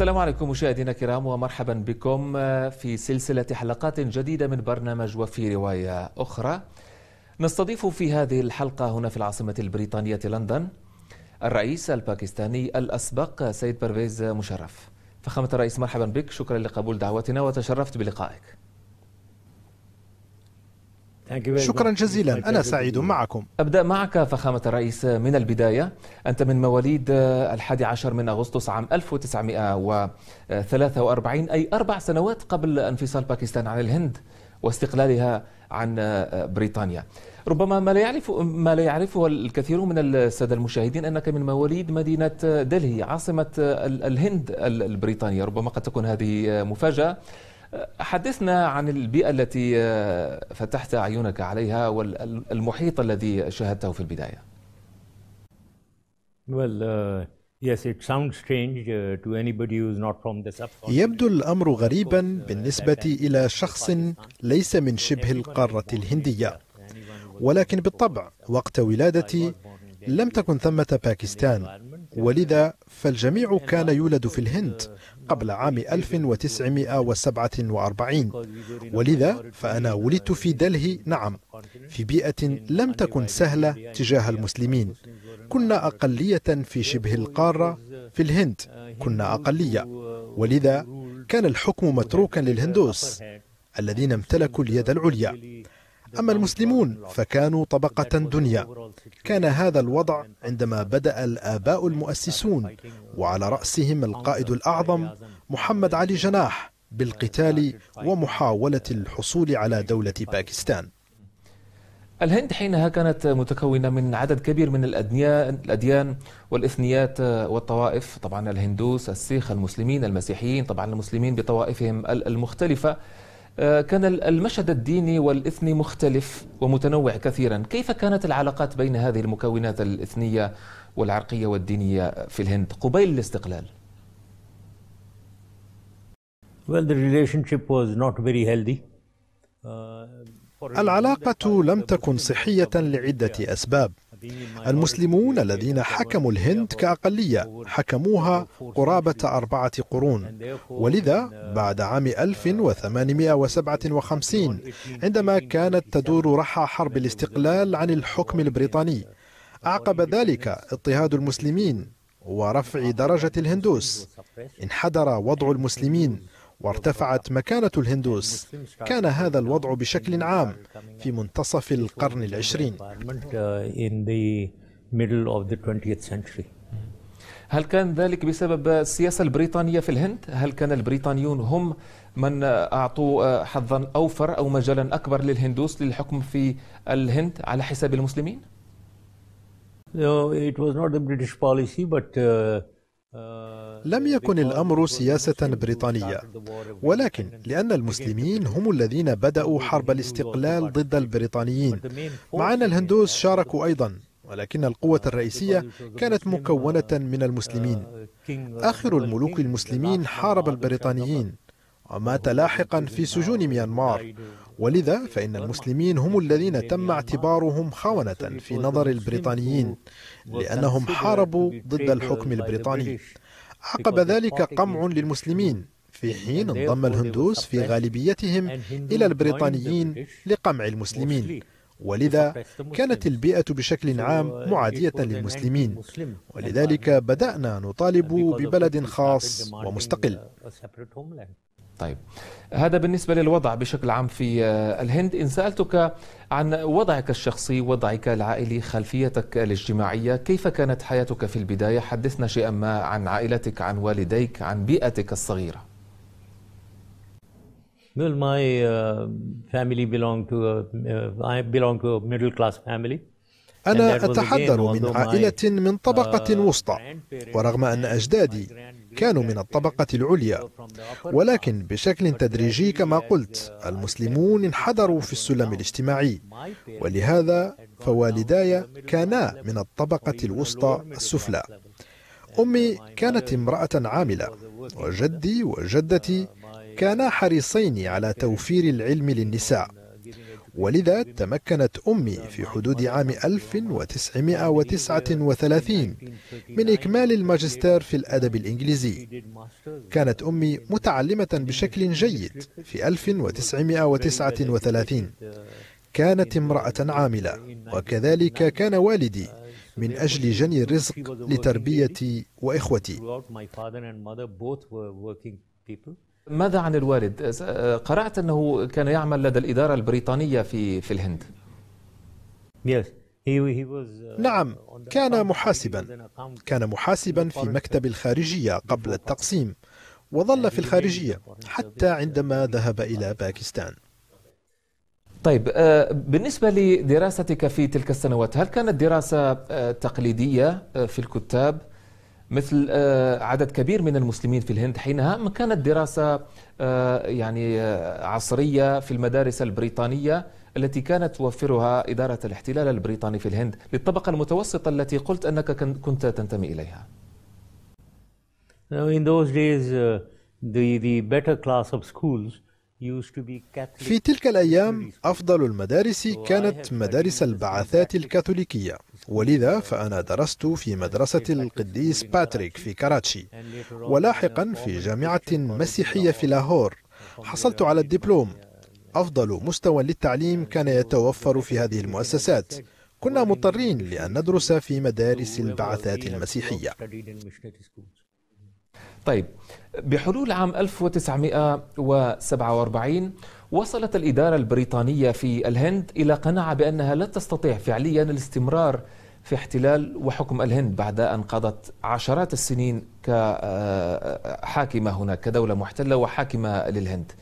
السلام عليكم مشاهدينا الكرام ومرحبا بكم آه، في سلسلة حلقات جديدة من برنامج وفي رواية أخرى نستضيف في هذه الحلقة هنا في العاصمة البريطانية لندن الرئيس الباكستاني الأسبق سيد برفيز مشرف فخامة الرئيس مرحبا بك شكرا لقبول دعوتنا وتشرفت بلقائك شكرا جزيلا أنا سعيد معكم أبدأ معك فخامة الرئيس من البداية أنت من مواليد الحادي عشر من أغسطس عام 1943 أي أربع سنوات قبل انفصال باكستان عن الهند واستقلالها عن بريطانيا ربما ما لا يعرف ما لا يعرفه الكثير من الساده المشاهدين انك من مواليد مدينه دلهي عاصمه الهند البريطانيه ربما قد تكون هذه مفاجاه حدثنا عن البيئة التي آه، فتحت عيونك عليها والمحيط الذي شاهدته في البداية. Uh, uh, يبدو الأمر غريبا uh, بالنسبة إلى شخص ليس من شبه القارة الهندية ولكن بالطبع وقت ولادتي لم تكن ثمة باكستان ولذا فالجميع كان يولد في الهند قبل عام 1947 ولذا فأنا ولدت في دلهي نعم في بيئة لم تكن سهلة تجاه المسلمين كنا أقلية في شبه القارة في الهند كنا أقلية ولذا كان الحكم متروكا للهندوس الذين امتلكوا اليد العليا أما المسلمون فكانوا طبقة دنيا كان هذا الوضع عندما بدأ الآباء المؤسسون وعلى رأسهم القائد الأعظم محمد علي جناح بالقتال ومحاولة الحصول على دولة باكستان الهند حينها كانت متكونة من عدد كبير من الأديان والإثنيات والطوائف طبعا الهندوس السيخ المسلمين المسيحيين طبعا المسلمين بطوائفهم المختلفة آه، كان المشهد الديني والاثني مختلف ومتنوع كثيرا كيف كانت العلاقات بين هذه المكونات الاثنيه والعرقيه والدينيه في الهند قبيل الاستقلال uh, العلاقة لم تكن صحية لعدة أسباب. المسلمون الذين حكموا الهند كأقلية حكموها قرابة أربعة قرون ولذا بعد عام 1857 عندما كانت تدور رحى حرب الاستقلال عن الحكم البريطاني أعقب ذلك اضطهاد المسلمين ورفع درجة الهندوس انحدر وضع المسلمين وارتفعت مكانة الهندوس كان هذا الوضع بشكل عام في منتصف القرن العشرين هل كان ذلك بسبب السياسة البريطانية في الهند؟ هل كان البريطانيون هم من أعطوا حظا أوفر أو مجالا أكبر للهندوس للحكم في الهند على حساب المسلمين؟ No, it was not the British policy, but uh, آه، لم يكن الأمر سياسة بريطانية ولكن لأن المسلمين هم الذين بدأوا حرب الاستقلال ضد البريطانيين مع أن الهندوس آه، شاركوا أيضا ولكن القوة آه، الرئيسية كانت مكونة من المسلمين آخر الملوك المسلمين حارب البريطانيين ومات لاحقا في سجون ميانمار ولذا فإن المسلمين هم الذين تم اعتبارهم خونة في نظر البريطانيين لأنهم حاربوا ضد الحكم البريطاني عقب ذلك قمع للمسلمين في حين انضم الهندوس في غالبيتهم إلى البريطانيين لقمع المسلمين ولذا كانت البيئة بشكل عام معادية للمسلمين ولذلك بدأنا نطالب ببلد خاص ومستقل طيب هذا بالنسبة للوضع بشكل عام في آه، الهند إن سألتك عن وضعك الشخصي وضعك العائلي خلفيتك الاجتماعية كيف كانت حياتك في البداية حدثنا شيئا ما عن عائلتك عن والديك عن بيئتك الصغيرة Well, my uh, family belong to a, uh, I belong to a middle class family. أنا أتحدر من عائلة من طبقة uh, وسطى ورغم أن أجدادي كانوا من الطبقة العليا ولكن بشكل تدريجي كما قلت المسلمون انحدروا في السلم الاجتماعي ولهذا فوالداي كانا من الطبقة الوسطى السفلى أمي كانت امرأة عاملة وجدي وجدتي كانا حريصين على توفير العلم للنساء ولذا تمكنت أمي في حدود عام 1939 من إكمال الماجستير في الأدب الإنجليزي كانت أمي متعلمة بشكل جيد في 1939 كانت امرأة عاملة وكذلك كان والدي من أجل جني الرزق لتربيتي وإخوتي ماذا عن الوالد؟ قرأت أنه كان يعمل لدى الإدارة البريطانية في في الهند. Uh, نعم كان محاسبا كان محاسبا في مكتب الخارجية قبل التقسيم وظل في الخارجية حتى عندما ذهب إلى باكستان طيب بالنسبة لدراستك في تلك السنوات هل كانت دراسة تقليدية في الكتاب مثل آه، عدد كبير من المسلمين في الهند حينها كانت دراسة آه، يعني آه، عصرية في المدارس البريطانية التي كانت توفرها إدارة الاحتلال البريطاني في الهند للطبقة المتوسطة التي قلت أنك كنت تنتمي إليها في تلك الأيام أفضل المدارس كانت مدارس البعثات الكاثوليكية ولذا فأنا درست في مدرسة القديس باتريك في كراتشي ولاحقا في جامعة مسيحية في لاهور حصلت على الدبلوم أفضل مستوى للتعليم كان يتوفر في هذه المؤسسات كنا مضطرين لأن ندرس في مدارس البعثات المسيحية طيب بحلول عام 1947 وصلت الإدارة البريطانية في الهند إلى قناعة بأنها لا تستطيع فعليا الاستمرار في احتلال وحكم الهند بعد أن قضت عشرات السنين كحاكمة آه، آه، هناك كدولة محتلة وحاكمة للهند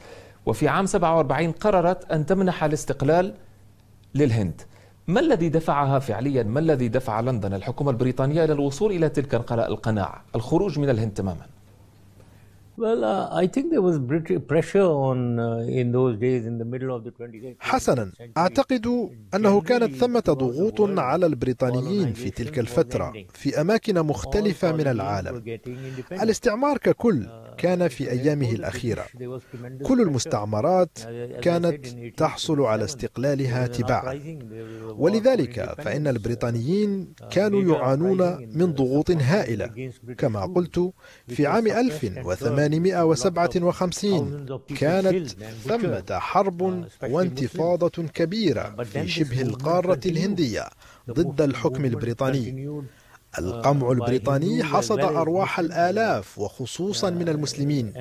وفي عام 47 قررت أن تمنح الاستقلال للهند ما الذي دفعها فعليا ما الذي دفع لندن الحكومة البريطانية إلى الوصول إلى تلك القناعة الخروج من الهند تماما حسنا أعتقد أنه كانت ثمة ضغوط على البريطانيين في تلك الفترة في أماكن مختلفة من العالم الاستعمار ككل uh, كان في أيامه الأخيرة كل المستعمرات كانت تحصل على استقلالها تباعا ولذلك فإن البريطانيين uh, كانوا يعانون من ضغوط هائلة كما قلت في عام 1800 1857 كانت ثمة حرب وانتفاضة كبيرة في شبه القارة الهندية ضد الحكم البريطاني القمع البريطاني حصد أرواح الآلاف وخصوصا من المسلمين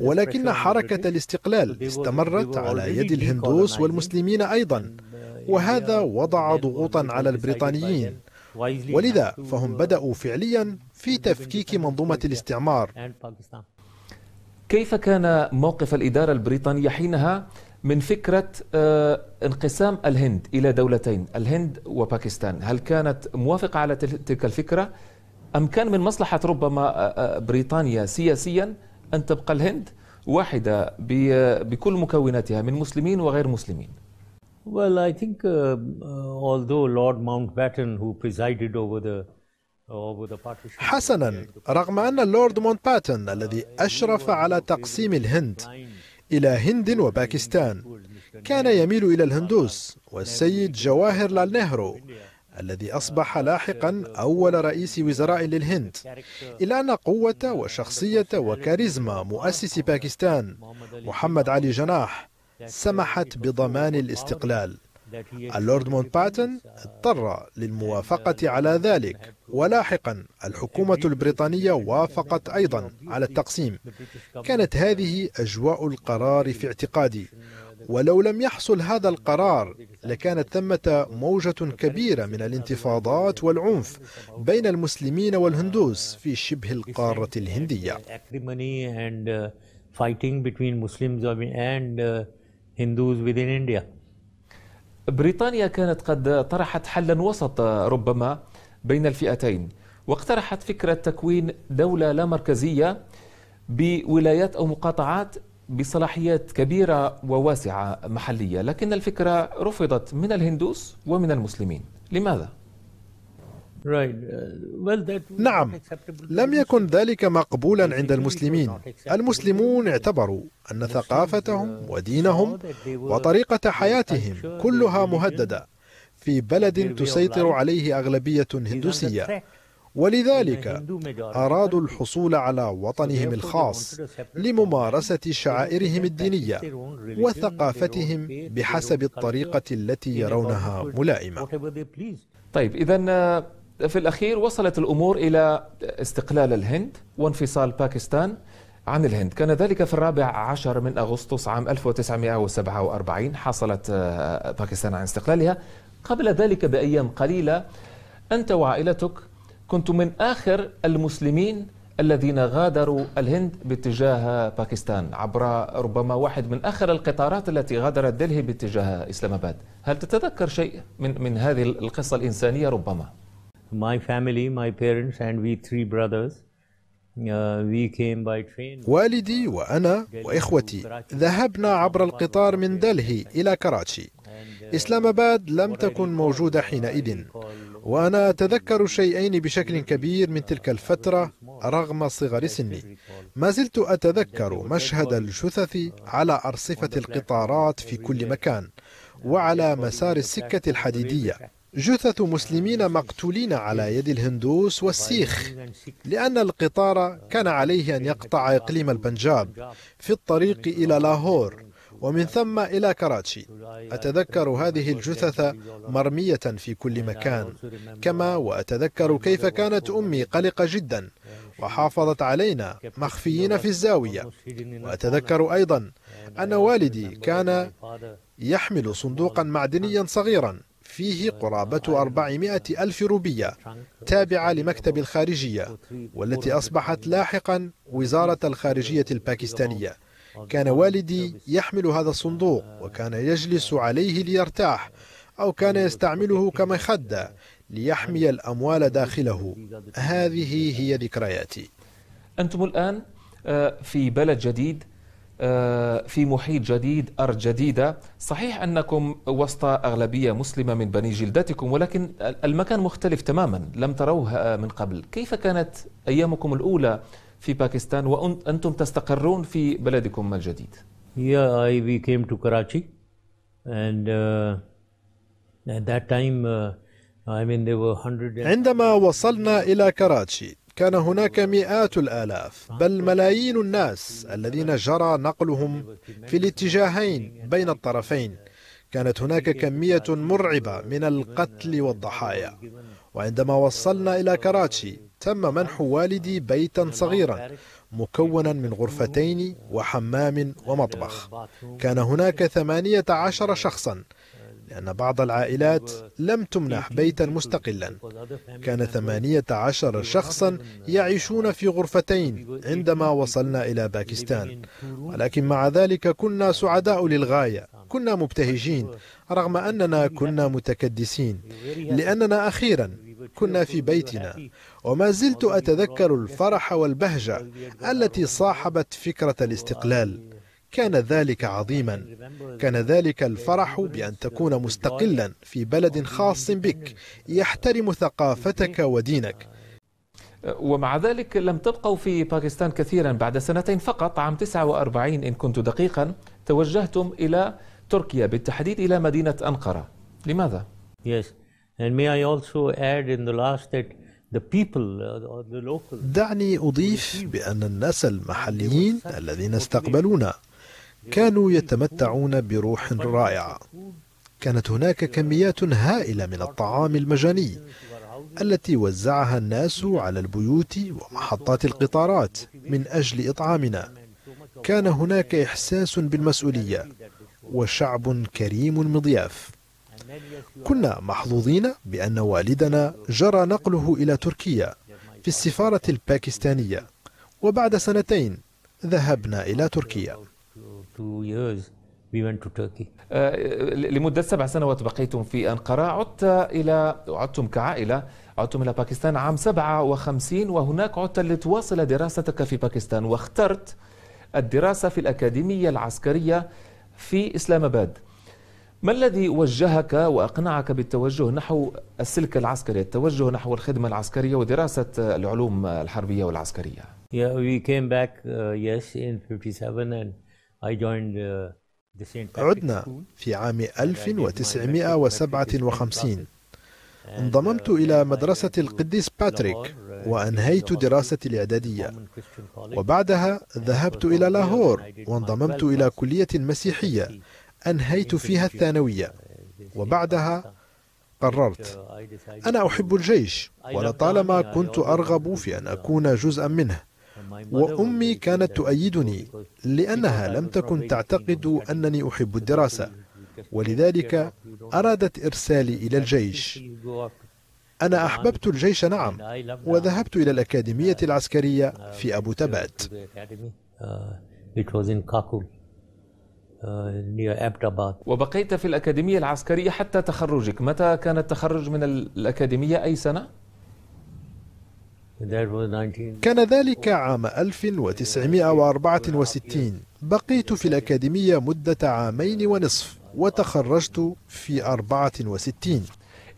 ولكن حركة الاستقلال استمرت على يد الهندوس والمسلمين أيضا وهذا وضع ضغوطا على البريطانيين ولذا فهم بدأوا فعليا في تفكيك منظومة الاستعمار كيف كان موقف الإدارة البريطانية حينها من فكرة آه، انقسام الهند إلى دولتين الهند وباكستان هل كانت موافقة على تلك الفكرة أم كان من مصلحة ربما آه، آه، بريطانيا سياسيا أن تبقى الهند واحدة بكل مكوناتها من مسلمين وغير مسلمين Well, I think um, uh, although Lord Mountbatten, who presided over the حسنا رغم أن اللورد مونت باتن الذي أشرف على تقسيم الهند إلى هند وباكستان كان يميل إلى الهندوس والسيد جواهر لال نهرو الذي أصبح لاحقا أول رئيس وزراء للهند إلا أن قوة وشخصية وكاريزما مؤسس باكستان محمد علي جناح سمحت بضمان الاستقلال اللورد مونت باتن اضطر للموافقة على ذلك ولاحقا الحكومة البريطانية وافقت أيضا على التقسيم كانت هذه أجواء القرار في اعتقادي ولو لم يحصل هذا القرار لكانت ثمة موجة كبيرة من الانتفاضات والعنف بين المسلمين والهندوس في شبه القارة الهندية uh, fighting between Muslims and uh, Hindus within India. بريطانيا كانت قد طرحت حلا وسط ربما بين الفئتين واقترحت فكرة تكوين دولة لا مركزية بولايات أو مقاطعات بصلاحيات كبيرة وواسعة محلية لكن الفكرة رفضت من الهندوس ومن المسلمين لماذا؟ Uh, نعم لم يكن ذلك مقبولا عند المسلمين المسلمون اعتبروا ان uh, ثقافتهم ودينهم وطريقه حياتهم كلها مهدده في بلد تسيطر عليه اغلبيه هندوسيه ولذلك أرادوا الحصول على وطنهم الخاص لممارسة شعائرهم الدينية وثقافتهم بحسب الطريقة التي يرونها ملائمة. طيب إذا آه، في الأخير وصلت الأمور إلى استقلال الهند وانفصال باكستان عن الهند كان ذلك في الرابع عشر من أغسطس عام 1947 حصلت آه، باكستان عن استقلالها قبل ذلك بأيام قليلة أنت وعائلتك كنتم من آخر المسلمين الذين غادروا الهند باتجاه باكستان عبر ربما واحد من اخر القطارات التي غادرت دلهي باتجاه اسلام اباد، هل تتذكر شيء من من هذه القصه الانسانيه ربما؟ my family, my parents, and we three brothers. Uh, والدي وأنا وإخوتي ذهبنا عبر القطار من دلهي إلى كراتشي إسلام آباد لم تكن موجودة حينئذ وأنا أتذكر شيئين بشكل كبير من تلك الفترة رغم صغر سني ما زلت أتذكر مشهد الجثث على أرصفة القطارات في كل مكان وعلى مسار السكة الحديدية جثث مسلمين مقتولين على يد الهندوس والسيخ لأن القطار كان عليه أن يقطع إقليم البنجاب في الطريق إلى لاهور ومن ثم إلى كراتشي أتذكر هذه الجثث مرمية في كل مكان كما وأتذكر كيف كانت أمي قلقة جدا وحافظت علينا مخفيين في الزاوية وأتذكر أيضا أن والدي كان يحمل صندوقا معدنيا صغيرا فيه قرابة 400 ألف روبية تابعة لمكتب الخارجية والتي أصبحت لاحقا وزارة الخارجية الباكستانية كان والدي يحمل هذا الصندوق وكان يجلس عليه ليرتاح أو كان يستعمله كمخدة ليحمي الأموال داخله هذه هي ذكرياتي أنتم الآن آه، في بلد جديد آه، في محيط جديد أرض جديدة صحيح أنكم وسط أغلبية مسلمة من بني جلدتكم ولكن المكان مختلف تماما لم تروه من قبل كيف كانت أيامكم الأولى في باكستان وأنتم تستقرون في بلدكم الجديد Yeah, I, we came to Karachi and uh, at that time uh, عندما وصلنا إلى كراتشي كان هناك مئات الآلاف بل ملايين الناس الذين جرى نقلهم في الاتجاهين بين الطرفين كانت هناك كمية مرعبة من القتل والضحايا وعندما وصلنا إلى كراتشي تم منح والدي بيتا صغيرا مكونا من غرفتين وحمام ومطبخ كان هناك ثمانية عشر شخصا لأن بعض العائلات لم تمنح بيتا مستقلا كان ثمانية عشر شخصا يعيشون في غرفتين عندما وصلنا إلى باكستان ولكن مع ذلك كنا سعداء للغاية كنا مبتهجين رغم أننا كنا متكدسين لأننا أخيرا كنا في بيتنا وما زلت أتذكر الفرح والبهجة التي صاحبت فكرة الاستقلال كان ذلك عظيما كان ذلك الفرح بأن تكون مستقلا في بلد خاص بك يحترم ثقافتك ودينك ومع ذلك لم تبقوا في باكستان كثيرا بعد سنتين فقط عام 49 إن كنت دقيقا توجهتم إلى تركيا بالتحديد إلى مدينة أنقرة لماذا؟ Yes, and may I also add in the last that uh, دعني أضيف بأن الناس المحليين الذين استقبلونا كانوا يتمتعون بروح رائعة كانت هناك كميات هائلة من الطعام المجاني التي وزعها الناس على البيوت ومحطات القطارات من أجل إطعامنا كان هناك إحساس بالمسؤولية وشعب كريم مضياف كنا محظوظين بأن والدنا جرى نقله إلى تركيا في السفارة الباكستانية وبعد سنتين ذهبنا إلى تركيا two years we went to Turkey. آه، لمدة سبع سنوات بقيتم في أنقرة عدت إلى عدتم كعائلة عدتم إلى باكستان عام 57 وهناك عدت لتواصل دراستك في باكستان واخترت الدراسة في الأكاديمية العسكرية في إسلام أباد ما الذي وجهك وأقنعك بالتوجه نحو السلك العسكري التوجه نحو الخدمة العسكرية ودراسة العلوم الحربية والعسكرية Yeah, we came back, uh, yes, in 57 and Uh, عدنا في عام 1957 انضممت uh, إلى مدرسة القديس باتريك uh, وأنهيت دراستي الإعدادية وبعدها ذهبت إلى لاهور وانضممت إلى كلية مسيحية أنهيت فيها الثانوية وبعدها قررت أنا أحب الجيش ولطالما كنت أرغب في أن أكون جزءا منه وأمي كانت تؤيدني لأنها لم تكن تعتقد أنني أحب الدراسة ولذلك أرادت إرسالي إلى الجيش أنا أحببت الجيش نعم وذهبت إلى الأكاديمية العسكرية في أبو تبات وبقيت في الأكاديمية العسكرية حتى تخرجك متى كان التخرج من الأكاديمية أي سنة؟ كان ذلك عام 1964 بقيت في الأكاديمية مدة عامين ونصف وتخرجت في 64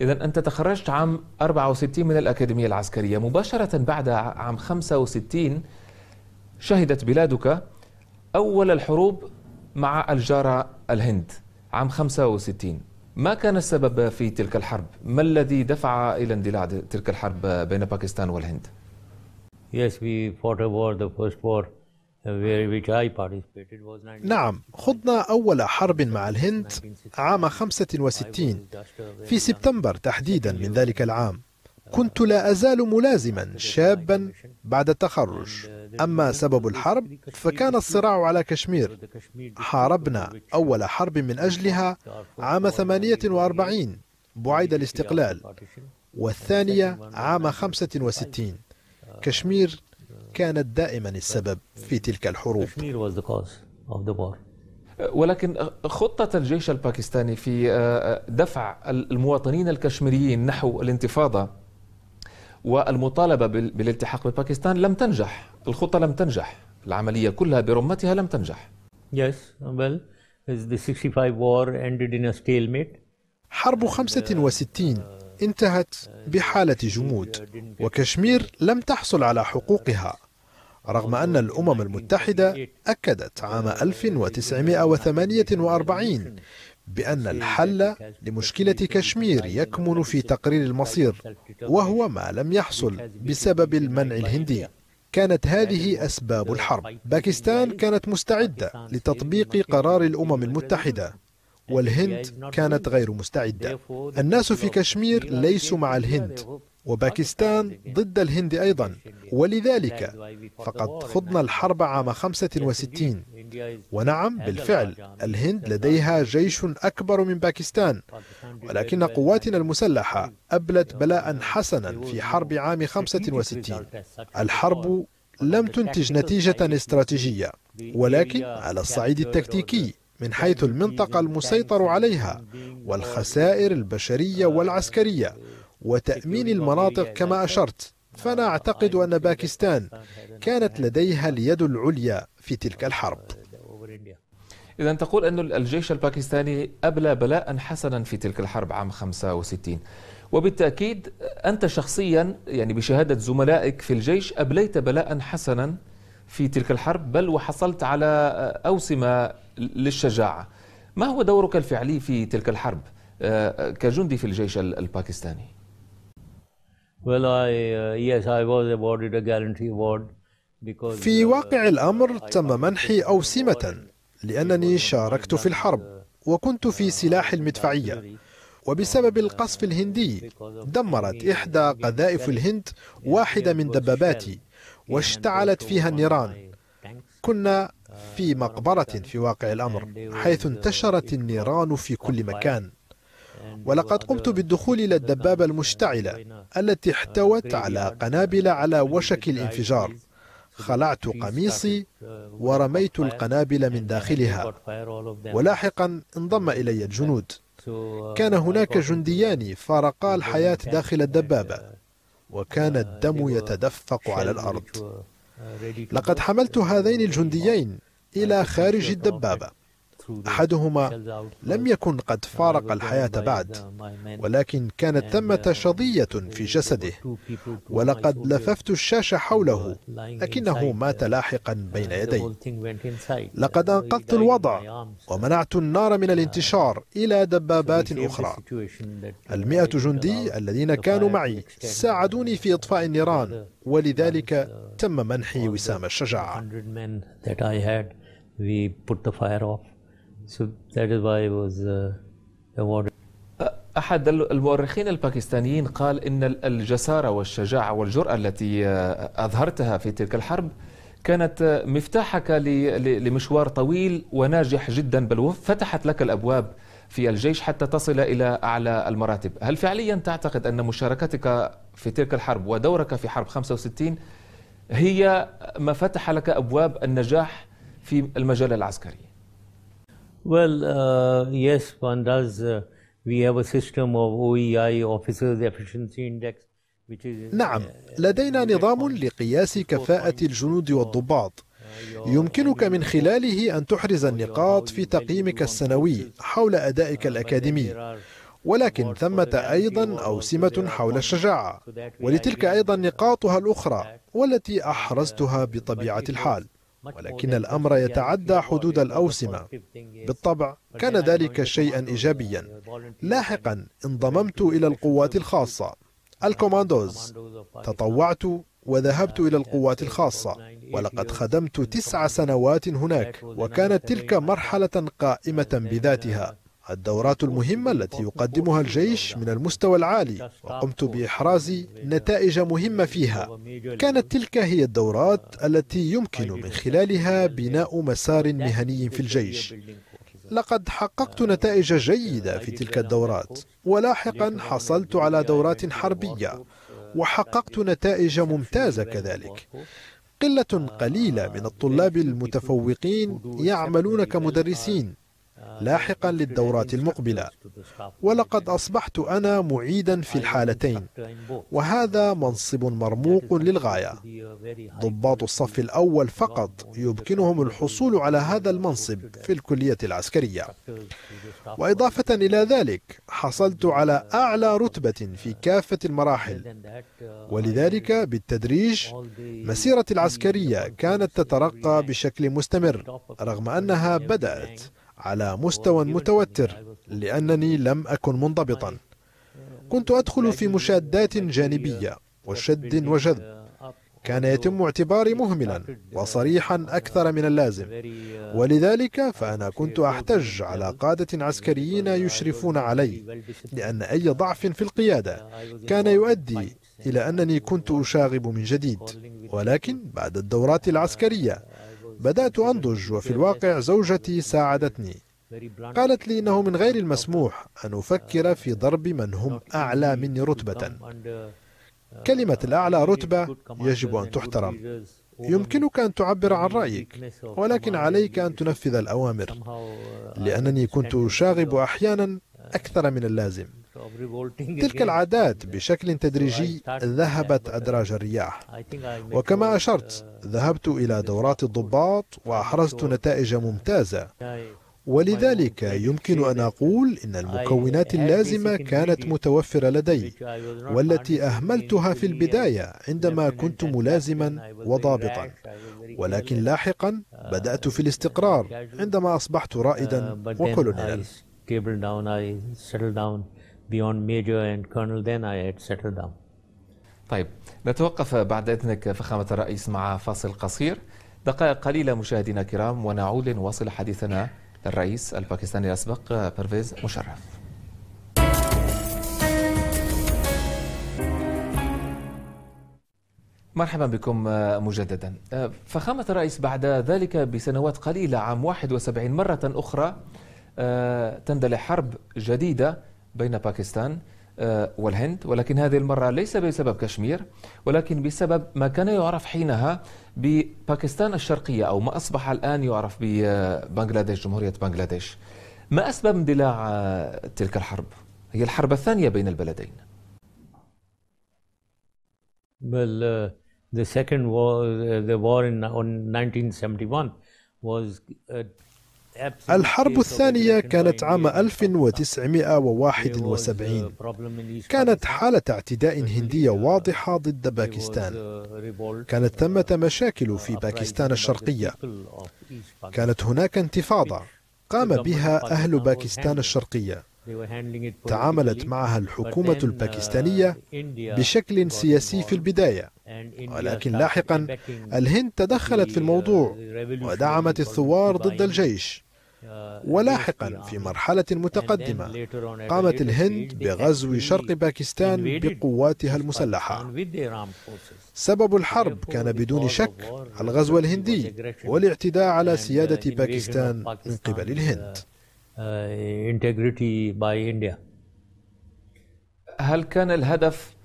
إذا أنت تخرجت عام 64 من الأكاديمية العسكرية مباشرة بعد عام 65 شهدت بلادك أول الحروب مع الجارة الهند عام 65 ما كان السبب في تلك الحرب؟ ما الذي دفع إلى اندلاع تلك الحرب بين باكستان والهند؟ uh, نعم خضنا أول حرب مع الهند عام 65 في سبتمبر تحديدا من ذلك العام كنت لا أزال ملازما شابا بعد التخرج أما سبب الحرب فكان الصراع على كشمير حاربنا أول حرب من أجلها عام 48 بعيد الاستقلال والثانية عام 65 كشمير كانت دائما السبب في تلك الحروب ولكن خطة الجيش الباكستاني في آه، آه، دفع المواطنين الكشميريين نحو الانتفاضة والمطالبة بالالتحاق بباكستان لم تنجح الخطة لم تنجح العملية كلها برمتها لم تنجح Yes, well, the 65 war ended in a stalemate. حرب 65 انتهت بحالة جمود وكشمير لم تحصل على حقوقها رغم أن الأمم المتحدة أكدت عام 1948 بأن الحل لمشكلة كشمير يكمن في تقرير المصير وهو ما لم يحصل بسبب المنع الهندي كانت هذه أسباب الحرب باكستان يعني كانت مستعدة لتطبيق قرار الأمم المتحدة والهند كانت غير مستعدة الناس في كشمير ليسوا مع الهند وباكستان ضد الهند أيضا ولذلك فقد خضنا الحرب عام 65 ونعم بالفعل الهند لديها جيش أكبر من باكستان ولكن قواتنا المسلحة أبلت بلاء حسنا في حرب عام 65 الحرب لم تنتج نتيجة استراتيجية ولكن على الصعيد التكتيكي من حيث المنطقة المسيطر عليها والخسائر البشرية uh, والعسكرية uh, وتأمين المناطق كما أشرت فأنا أعتقد أن باكستان كانت لديها اليد العليا في تلك الحرب إذا تقول أن الجيش الباكستاني أبلى بلاء حسنا في تلك الحرب عام 65 وبالتأكيد أنت شخصيا يعني بشهادة زملائك في الجيش أبليت بلاء حسنا في تلك الحرب بل وحصلت على أوسمة للشجاعة ما هو دورك الفعلي في تلك الحرب آه، كجندي في الجيش الباكستاني Well, I, uh, yes, I was awarded a guarantee award. في uh, واقع الأمر تم منحي أوسمة لأنني شاركت في الحرب uh, وكنت في سلاح المدفعية وبسبب القصف الهندي دمرت إحدى قذائف الهند واحدة من دباباتي واشتعلت فيها النيران كنا في مقبرة في واقع الأمر حيث انتشرت النيران في كل مكان ولقد قمت بالدخول إلى الدبابة المشتعلة التي احتوت على قنابل على وشك الانفجار خلعت قميصي ورميت القنابل من داخلها ولاحقا انضم إلي الجنود كان هناك جنديان فارقا الحياة داخل الدبابة وكان الدم يتدفق على الأرض لقد حملت هذين الجنديين إلى خارج الدبابة أحدهما لم يكن قد فارق الحياة بعد ولكن كانت ثمة uh, شظية في جسده ولقد لففت الشاشة حوله لكنه مات لاحقا بين يدي لقد أنقذت الوضع ومنعت النار من uh, الانتشار إلى دبابات أخرى المئة جندي الذين كانوا معي ساعدوني في إطفاء النيران ولذلك uh, تم منحي وسام الشجاعة we put the fire off. So that is why it was uh, awarded. أحد المؤرخين الباكستانيين قال إن الجسارة والشجاعة والجرأة التي آه، أظهرتها في تلك الحرب كانت آه، مفتاحك لمشوار طويل وناجح جدا بل فتحت لك الأبواب في الجيش حتى تصل إلى أعلى المراتب هل فعليا تعتقد أن مشاركتك في تلك الحرب ودورك في حرب 65 هي ما فتح لك أبواب النجاح في المجال العسكري Well, uh, yes, one does. Uh, we have a system of OEI, Officers Efficiency Index. نعم uh, لدينا نظام لقياس كفاءة الجنود والضباط uh, يمكنك من خلاله أن تحرز النقاط في تقييمك السنوي uh, حول أدائك الأكاديمي ولكن ثمة أيضا أوسمة حول الشجاعة ولتلك أيضا نقاطها الأخرى والتي أحرزتها بطبيعة الحال ولكن الأمر يتعدى حدود الأوسمة بالطبع كان ذلك شيئا إيجابيا لاحقا انضممت إلى القوات الخاصة الكوماندوز تطوعت وذهبت إلى القوات الخاصة ولقد خدمت تسع سنوات هناك وكانت تلك مرحلة قائمة بذاتها الدورات المهمة التي يقدمها الجيش من المستوى العالي وقمت بإحراز نتائج مهمة فيها كانت تلك هي الدورات التي يمكن من خلالها بناء مسار مهني في الجيش لقد حققت نتائج جيدة في تلك الدورات ولاحقا حصلت على دورات حربية وحققت نتائج ممتازة كذلك قلة قليلة من الطلاب المتفوقين يعملون كمدرسين لاحقا للدورات المقبلة ولقد أصبحت أنا معيدا في الحالتين وهذا منصب مرموق للغاية ضباط الصف الأول فقط يمكنهم الحصول على هذا المنصب في الكلية العسكرية وإضافة إلى ذلك حصلت على أعلى رتبة في كافة المراحل ولذلك بالتدريج مسيرتي العسكرية كانت تترقى بشكل مستمر رغم أنها بدأت على مستوى متوتر لأنني لم أكن منضبطا كنت أدخل في مشادات جانبية وشد وجذب كان يتم اعتباري مهملا وصريحا أكثر من اللازم ولذلك فأنا كنت أحتج على قادة عسكريين يشرفون علي لأن أي ضعف في القيادة كان يؤدي إلى أنني كنت أشاغب من جديد ولكن بعد الدورات العسكرية بدأت أنضج وفي الواقع زوجتي ساعدتني قالت لي إنه من غير المسموح أن أفكر في ضرب من هم أعلى مني رتبة كلمة الأعلى رتبة يجب أن تحترم يمكنك أن تعبر عن رأيك ولكن عليك أن تنفذ الأوامر لأنني كنت شاغب أحيانا أكثر من اللازم تلك العادات بشكل تدريجي ذهبت أدراج الرياح وكما أشرت ذهبت إلى دورات الضباط وأحرزت نتائج ممتازة ولذلك يمكن أن أقول إن المكونات اللازمة كانت متوفرة لدي والتي أهملتها في البداية عندما كنت ملازما وضابطا ولكن لاحقا بدأت في الاستقرار عندما أصبحت رائدا وكولونيلا beyond major and colonel then I had settled down. طيب نتوقف بعد إذنك فخامة الرئيس مع فاصل قصير دقائق قليلة مشاهدينا الكرام ونعود لنواصل حديثنا للرئيس الباكستاني الأسبق بيرفيز مشرف مرحبا بكم مجددا فخامة الرئيس بعد ذلك بسنوات قليلة عام 71 مرة أخرى آه، تندلع حرب جديدة بين باكستان آه، والهند ولكن هذه المرة ليس بسبب كشمير ولكن بسبب ما كان يعرف حينها بباكستان الشرقية أو ما أصبح الآن يعرف ببنغلاديش جمهورية بنغلاديش ما أسباب اندلاع آه، تلك الحرب؟ هي الحرب الثانية بين البلدين Well, uh, the second war, uh, the war in on 1971 was uh, الحرب الثانية كانت عام 1971 كانت حالة اعتداء هندية واضحة ضد uh, باكستان كانت ثمة مشاكل في باكستان الشرقية كانت هناك انتفاضة قام بها أهل باكستان الشرقية تعاملت معها الحكومة uh, الباكستانية بشكل سياسي في البداية ولكن لاحقا الهند تدخلت في الموضوع uh, ودعمت الثوار ضد الجيش ولاحقا في مرحلة متقدمة قامت الهند بغزو شرق باكستان بقواتها المسلحة سبب الحرب كان بدون شك الغزو الهندي والاعتداء على uh, سيادة باكستان من قبل الهند uh, uh, هل كان الهدف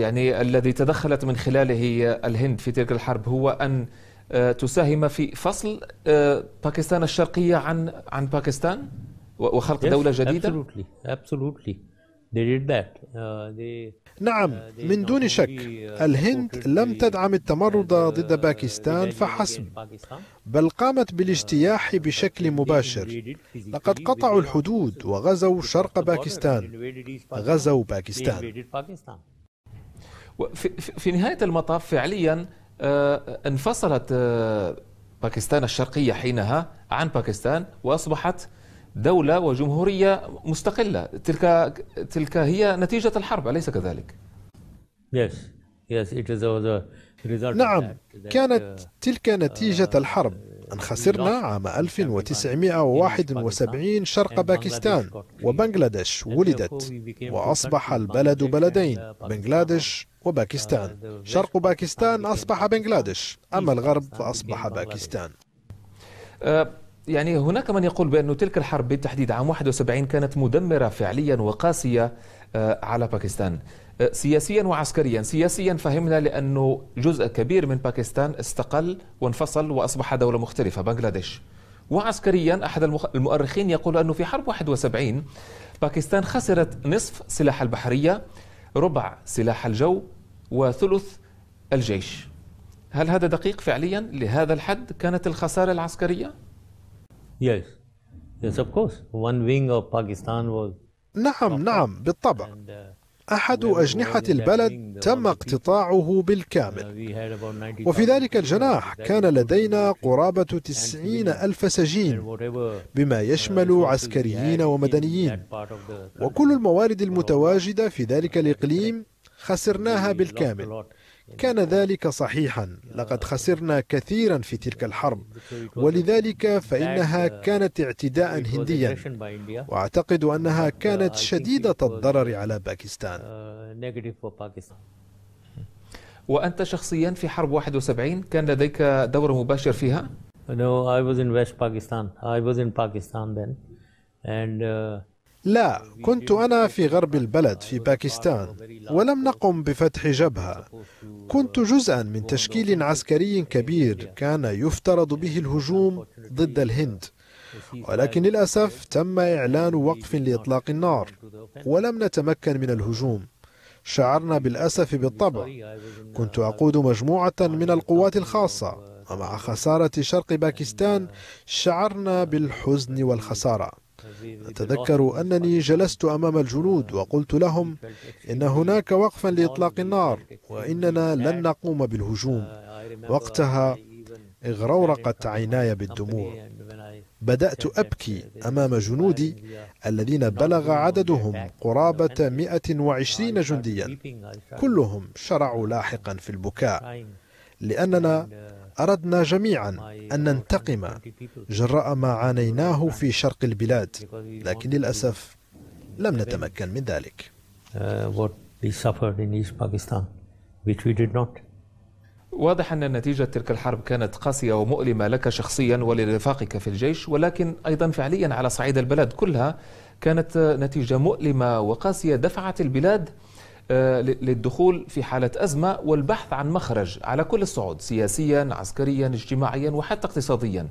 يعني الذي تدخلت من خلاله الهند في تلك الحرب هو أن آه، تساهم في فصل آه، باكستان الشرقية عن عن باكستان وخلق دولة جديدة؟ absolutely, absolutely. They did that. Uh, نعم uh, من دون شك uh, الهند لم تدعم التمرد ضد باكستان فحسب بل قامت بالاجتياح بشكل مباشر لقد قطعوا الحدود وغزوا شرق باكستان غزوا باكستان في نهاية المطاف فعليا آه، انفصلت آه، باكستان الشرقية حينها عن باكستان وأصبحت دولة وجمهورية مستقلة تلك تلك هي نتيجة الحرب أليس كذلك؟ نعم كانت uh, تلك نتيجة uh, الحرب أن خسرنا عام 1971 شرق باكستان وبنغلاديش ولدت وأصبح البلد uh, بلدين بنغلاديش وباكستان آه، شرق باكستان آه، أصبح بنغلاديش أما الغرب فأصبح باكستان آه، يعني هناك من يقول بأن تلك الحرب بالتحديد عام 71 كانت مدمرة فعليا وقاسية على باكستان سياسيا وعسكريا سياسيا فهمنا لأنه جزء كبير من باكستان استقل وانفصل وأصبح دولة مختلفة بنغلاديش وعسكريا أحد المؤرخين يقول أنه في حرب 71 باكستان خسرت نصف سلاح البحرية ربع سلاح الجو وثلث الجيش هل هذا دقيق فعليا لهذا الحد كانت الخسارة العسكرية؟ Yes. Yes, of course. One wing of Pakistan was نعم نعم بالطبع uh, احد اجنحه البلد تم اقتطاعه بالكامل وفي ذلك الجناح كان لدينا قرابه تسعين الف سجين uh, بما يشمل عسكريين ومدنيين وكل الموارد المتواجده في ذلك الاقليم خسرناها بالكامل كان ذلك صحيحا لقد خسرنا كثيرا في تلك الحرب ولذلك فانها كانت اعتداء هنديا واعتقد انها uh, كانت شديده uh, الضرر على باكستان uh, وانت شخصيا في حرب 71 كان لديك دور مباشر فيها؟ No, I was in West Pakistan. I was in Pakistan then. And uh, لا كنت انا في غرب البلد في باكستان ولم نقم بفتح جبهه كنت جزءا من تشكيل عسكري كبير كان يفترض به الهجوم ضد الهند ولكن للاسف تم اعلان وقف لاطلاق النار ولم نتمكن من الهجوم شعرنا بالاسف بالطبع كنت اقود مجموعه من القوات الخاصه ومع خساره شرق باكستان شعرنا بالحزن والخساره أتذكر أنني جلست أمام الجنود وقلت لهم إن هناك وقفا لإطلاق النار وإننا لن نقوم بالهجوم وقتها اغرورقت عيناي بالدموع بدأت أبكي أمام جنودي الذين بلغ عددهم قرابة 120 جنديا كلهم شرعوا لاحقا في البكاء لأننا أردنا جميعا أن ننتقم جراء ما عانيناه في شرق البلاد لكن للأسف لم نتمكن من ذلك uh, واضح أن نتيجة تلك الحرب كانت قاسية ومؤلمة لك شخصيا ولرفاقك في الجيش ولكن أيضا فعليا على صعيد البلد كلها كانت نتيجة مؤلمة وقاسية دفعت البلاد آه، للدخول في حالة أزمة والبحث عن مخرج على كل الصعود سياسيا عسكريا اجتماعيا وحتى اقتصاديا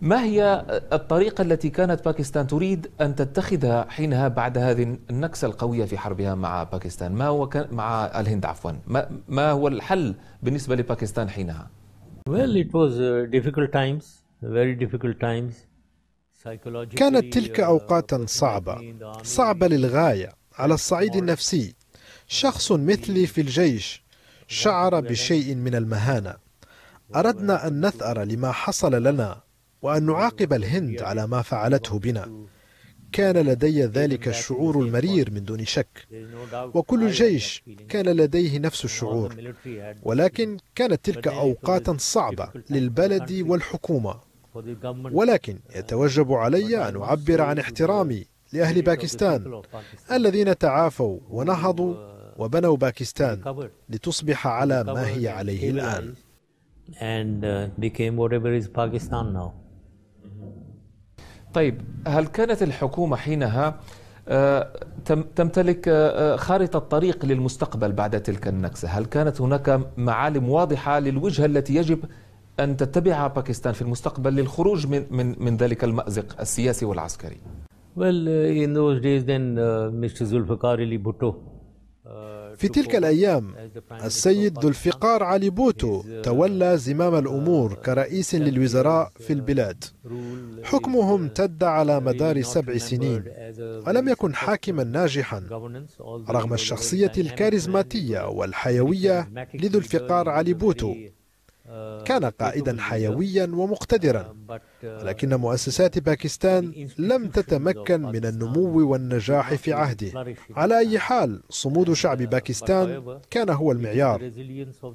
ما هي الطريقة التي كانت باكستان تريد أن تتخذها حينها بعد هذه النكسة القوية في حربها مع باكستان ما هو كان مع الهند عفوا ما, ما هو الحل بالنسبة لباكستان حينها Well, it was uh, difficult times, very difficult times. كانت تلك uh, أوقات صعبة صعبة للغاية على الصعيد النفسي شخص مثلي في الجيش شعر بشيء من المهانة أردنا أن نثأر لما حصل لنا وأن نعاقب الهند على ما فعلته بنا كان لدي ذلك الشعور المرير من دون شك وكل الجيش كان لديه نفس الشعور ولكن كانت تلك أوقات صعبة للبلد والحكومة ولكن يتوجب علي أن أعبر عن احترامي لأهل باكستان الذين تعافوا ونهضوا وبنوا باكستان لتصبح على ما هي عليه الآن uh, طيب هل كانت الحكومة حينها آه، تمتلك آه، آه، خارطة طريق للمستقبل بعد تلك النكسة هل كانت هناك معالم واضحة للوجهة التي يجب أن تتبعها باكستان في المستقبل للخروج من, من, من ذلك المأزق السياسي والعسكري Well, uh, in those days then, uh, Mr. Zulfikar Ali Bhutto آه، في تلك الأيام السيد ذو الفقار علي بوتو uh, تولى زمام uh, الأمور كرئيس للوزراء في البلاد uh, حكمه امتد على مدار سبع سنين ولم يكن حاكما ناجحا رغم الشخصية الكاريزماتية والحيوية لذو الفقار علي بوتو كان آه، قائدا حيويا ومقتدرا آه، آه، لكن مؤسسات باكستان لم تتمكن من النمو والنجاح في عهده على أي حال صمود شعب uh, باكستان كان هو المعيار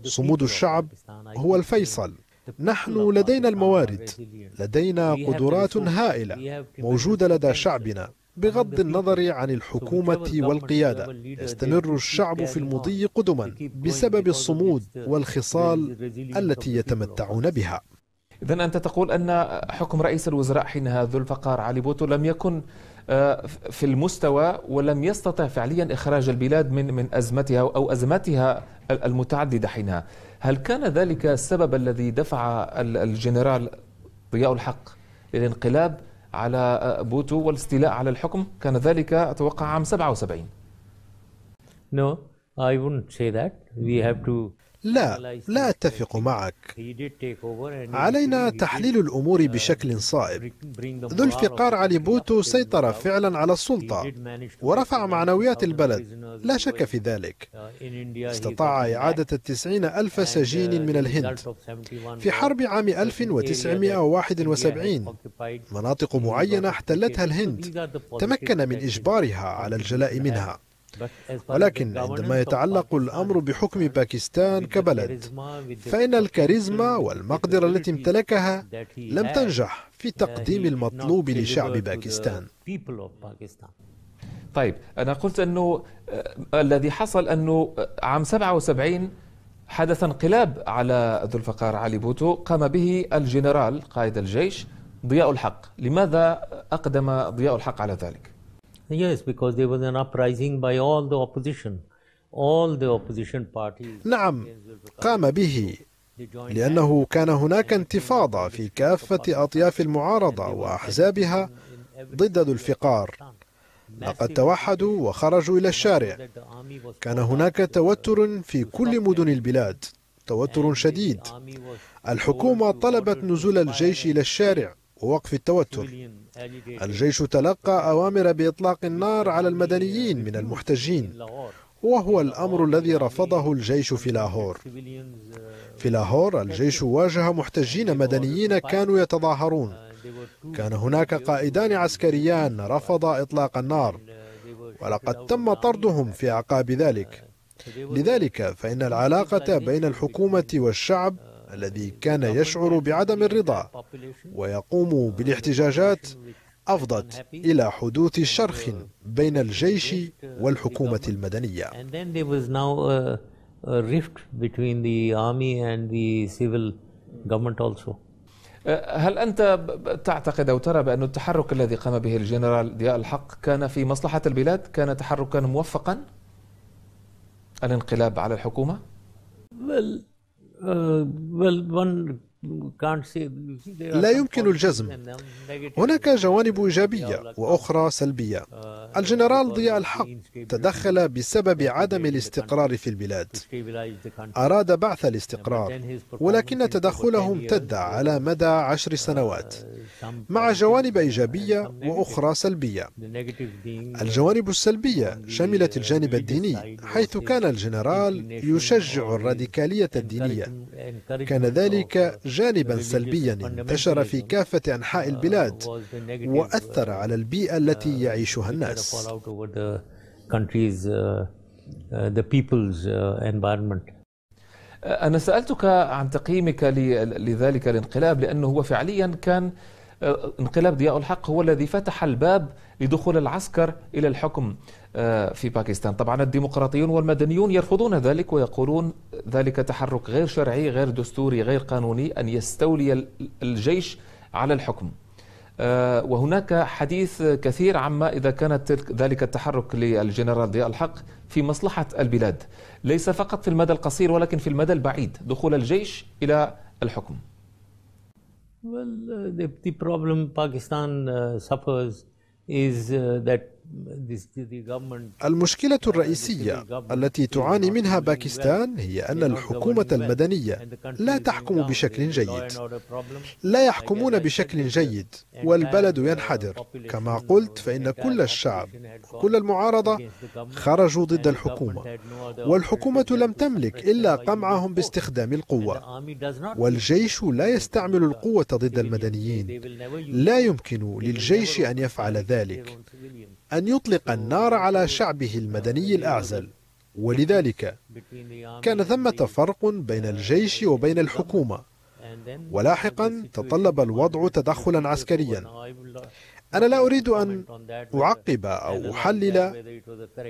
صمود الشعب هو الفيصل نحن لدينا الموارد لدينا قدرات هائلة موجودة لدى شعبنا بغض النظر عن الحكومة والقيادة يستمر الشعب في المضي قدما بسبب الصمود والخصال التي يتمتعون بها إذا أنت تقول أن حكم رئيس الوزراء حينها ذو الفقار علي بوتو لم يكن آه، في المستوى ولم يستطع فعليا إخراج البلاد من من أزمتها أو أزماتها المتعددة حينها هل كان ذلك السبب الذي دفع الجنرال ضياء الحق للانقلاب على بوتو والاستيلاء على الحكم كان ذلك أتوقع عام 77 نو اي وونت سي ذات وي هاف تو لا لا أتفق معك علينا تحليل الأمور uh, بشكل صائب ذو الفقار علي بوتو سيطر فعلا على السلطة ورفع معنويات البلد لا شك في ذلك uh, استطاع إعادة التسعين ألف سجين uh, من الهند في حرب عام 1971 مناطق معينة احتلتها الهند تمكن من إجبارها على الجلاء منها ولكن عندما يتعلق الأمر بحكم باكستان كبلد فإن الكاريزما والمقدرة التي امتلكها لم تنجح في تقديم المطلوب لشعب باكستان طيب أنا قلت أنه آه، الذي حصل أنه آه، عام 77 حدث انقلاب على ذو الفقار علي بوتو قام به الجنرال قائد الجيش ضياء الحق لماذا أقدم ضياء الحق على ذلك؟ Yes, because there was an uprising by all the opposition. All the opposition parties. نعم قام به لأنه كان هناك انتفاضة في كافة أطياف المعارضة وأحزابها ضد ذو الفقار لقد توحدوا وخرجوا إلى الشارع كان هناك توتر في كل مدن البلاد توتر شديد الحكومة طلبت نزول الجيش إلى الشارع ووقف التوتر الجيش تلقى أوامر بإطلاق النار على المدنيين من المحتجين وهو الأمر الذي رفضه الجيش في لاهور في لاهور الجيش واجه محتجين مدنيين كانوا يتظاهرون كان هناك قائدان عسكريان رفضا إطلاق النار ولقد تم طردهم في أعقاب ذلك لذلك فإن العلاقة بين الحكومة والشعب الذي كان يشعر بعدم الرضا ويقوم بالاحتجاجات أفضت إلى حدوث شرخ بين الجيش والحكومة المدنية أه، هل أنت تعتقد أو ترى بأن التحرك الذي قام به الجنرال ضياء الحق كان في مصلحة البلاد كان تحركا موفقا الانقلاب على الحكومة؟ Uh, well, one لا يمكن الجزم هناك جوانب إيجابية وأخرى سلبية uh, الجنرال ضياء الحق تدخل بسبب عدم الاستقرار في البلاد أراد بعث الاستقرار ولكن تدخله امتد على مدى عشر uh, سنوات مع جوانب إيجابية وأخرى سلبية uh, الجوانب السلبية شملت الجانب الديني حيث كان الجنرال يشجع الراديكالية الدينية كان ذلك جانبا سلبيا انتشر في كافة أنحاء uh, البلاد وأثر uh, على البيئة التي uh, يعيشها الناس أنا سألتك عن تقييمك لذلك الانقلاب لأنه هو فعليا كان انقلاب ضياء الحق هو الذي فتح الباب لدخول العسكر إلى الحكم آه، في باكستان طبعا الديمقراطيون والمدنيون يرفضون ذلك ويقولون ذلك تحرك غير شرعي غير دستوري غير قانوني أن يستولي الجيش على الحكم آه، وهناك حديث كثير عما إذا كانت ذلك التحرك للجنرال ضياء الحق في مصلحة البلاد ليس فقط في المدى القصير ولكن في المدى البعيد دخول الجيش إلى الحكم Well, uh, the, the problem Pakistan uh, suffers is uh, that المشكلة الرئيسية التي تعاني منها باكستان هي أن الحكومة المدنية لا تحكم بشكل جيد لا يحكمون بشكل جيد والبلد ينحدر كما قلت فإن كل الشعب وكل المعارضة خرجوا ضد الحكومة والحكومة لم تملك إلا قمعهم باستخدام القوة والجيش لا يستعمل القوة ضد المدنيين لا يمكن للجيش أن يفعل ذلك أن يطلق النار على شعبه المدني الأعزل ولذلك كان ثمة فرق بين الجيش وبين الحكومة ولاحقا تطلب الوضع تدخلا عسكريا أنا لا أريد أن أعقب أو أحلل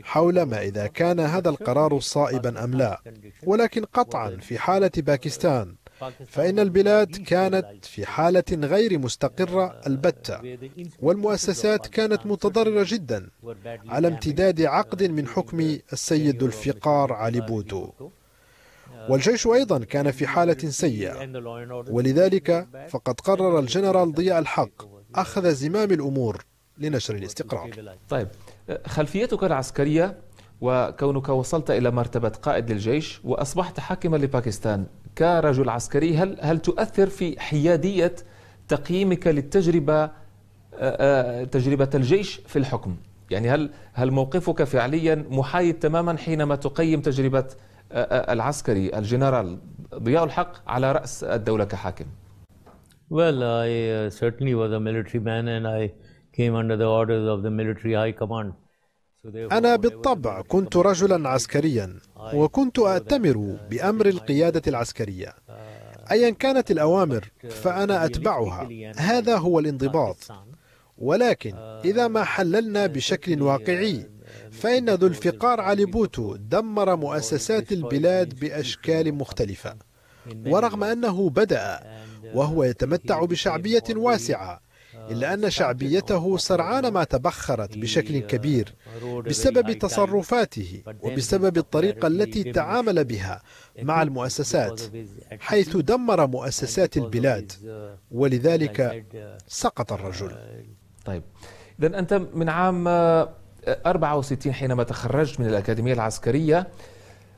حول ما إذا كان هذا القرار صائبا أم لا ولكن قطعا في حالة باكستان فإن البلاد كانت في حالة غير مستقرة البتة والمؤسسات كانت متضررة جدا على امتداد عقد من حكم السيد الفقار علي بوتو والجيش أيضا كان في حالة سيئة ولذلك فقد قرر الجنرال ضياء الحق أخذ زمام الأمور لنشر الاستقرار طيب خلفيتك العسكرية وكونك وصلت إلى مرتبة قائد للجيش وأصبحت حاكما لباكستان كرجل عسكري هل, هل تؤثر في حيادية تقييمك للتجربة آه، آه، تجربة الجيش في الحكم يعني هل, هل موقفك فعليا محايد تماما حينما تقيم تجربة آه، العسكري الجنرال ضياء الحق على رأس الدولة كحاكم Well, I uh, certainly was a military man and I came under the orders of the military high command. أنا بالطبع كنت رجلا عسكريا آه، وكنت أأتمر بأمر القيادة العسكرية آه، أيا كانت الأوامر آه، فأنا أتبعها يعني هذا هو الانضباط ولكن إذا ما حللنا بشكل واقعي فإن ذو الفقار علي بوتو دمر مؤسسات البلاد بأشكال مختلفة ورغم أنه بدأ وهو يتمتع بشعبية واسعة إلا أن شعبيته سرعان ما تبخرت بشكل كبير بسبب تصرفاته وبسبب الطريقة التي تعامل بها مع المؤسسات حيث دمر مؤسسات البلاد ولذلك سقط الرجل طيب إذا أنت من عام 64 حينما تخرجت من الأكاديمية العسكرية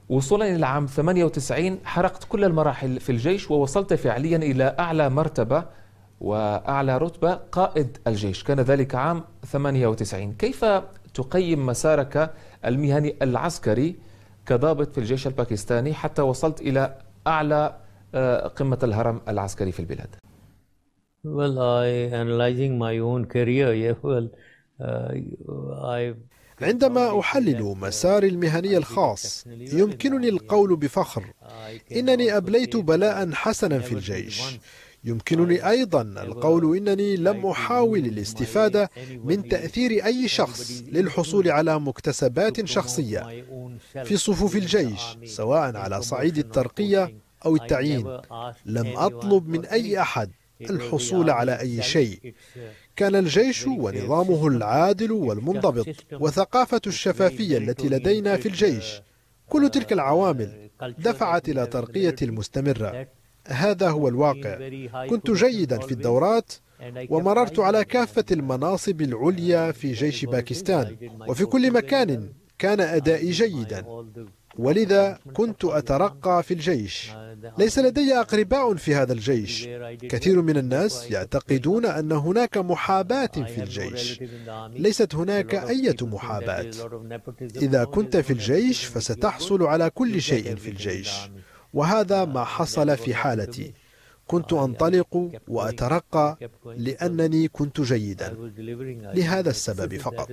وصولا إلى عام 98 حرقت كل المراحل في الجيش ووصلت فعليا إلى أعلى مرتبة وأعلى رتبة قائد الجيش كان ذلك عام 98 كيف تقيم مسارك المهني العسكري كضابط في الجيش الباكستاني حتى وصلت إلى أعلى آه، قمة الهرم العسكري في البلاد Well, I analyzing my own career. Yeah, well, uh, عندما احلل مساري المهني الخاص يمكنني القول بفخر انني ابليت بلاء حسنا في الجيش يمكنني أيضا القول إنني لم أحاول الاستفادة من تأثير أي شخص للحصول على مكتسبات شخصية في صفوف الجيش سواء على صعيد الترقية أو التعيين لم أطلب من أي أحد الحصول على أي شيء كان الجيش ونظامه العادل والمنضبط وثقافة الشفافية التي لدينا في الجيش كل تلك العوامل uh, دفعت إلى ترقية المستمرة هذا هو الواقع كنت جيدا في الدورات ومررت على كافة المناصب العليا في جيش باكستان وفي كل مكان كان أدائي جيدا ولذا كنت أترقى في الجيش ليس لدي أقرباء في هذا الجيش كثير من الناس يعتقدون أن هناك محاباة في الجيش ليست هناك أي محاباة إذا كنت في الجيش فستحصل على كل شيء في الجيش وهذا ما حصل في حالتي كنت أنطلق وأترقى لأنني كنت جيدا لهذا السبب فقط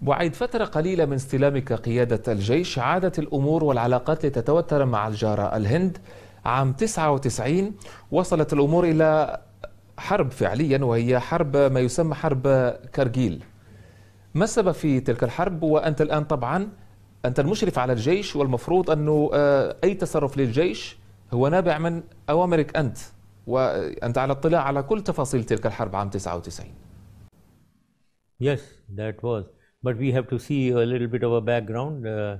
بعيد فترة قليلة من استلامك قيادة الجيش عادت الأمور والعلاقات لتتوتر مع الجارة الهند عام 99 وصلت الأمور إلى حرب فعليا وهي حرب ما يسمى حرب كارجيل ما السبب في تلك الحرب وأنت الآن طبعا أنت المشرف على الجيش والمفروض أنه آه، أي تصرف للجيش هو نابع من أوامرك أنت وأنت على اطلاع على كل تفاصيل تلك الحرب عام 99 Yes, that was. But we have to see a little bit of a background. Uh,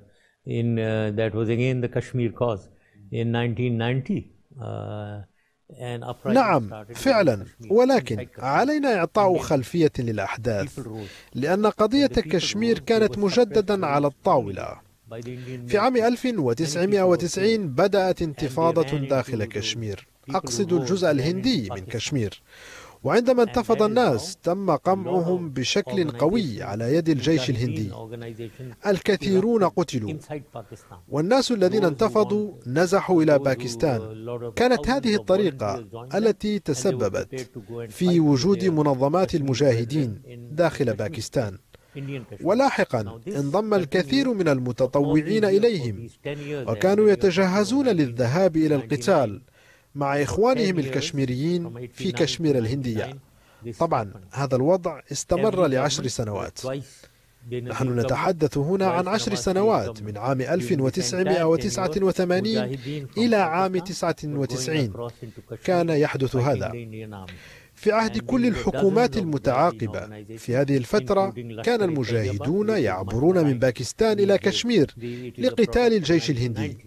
in uh, that was again the Kashmir cause in 1990. Uh, نعم فعلا ولكن علينا إعطاء خلفية للأحداث لأن قضية كشمير كانت مجددا على الطاولة في عام 1990 بدأت انتفاضة داخل كشمير أقصد الجزء الهندي من كشمير وعندما انتفض الناس تم قمعهم بشكل قوي على يد الجيش الهندي الكثيرون قتلوا والناس الذين انتفضوا نزحوا إلى باكستان كانت هذه الطريقة التي تسببت في وجود منظمات المجاهدين داخل باكستان ولاحقا انضم الكثير من المتطوعين اليهم وكانوا يتجهزون للذهاب الى القتال مع إخوانهم الكشميريين في كشمير الهندية طبعا هذا الوضع استمر لعشر سنوات نحن نتحدث هنا عن عشر سنوات من عام 1989 إلى عام 99 كان يحدث هذا في عهد كل الحكومات المتعاقبة في هذه الفترة كان المجاهدون يعبرون من باكستان إلى كشمير لقتال الجيش الهندي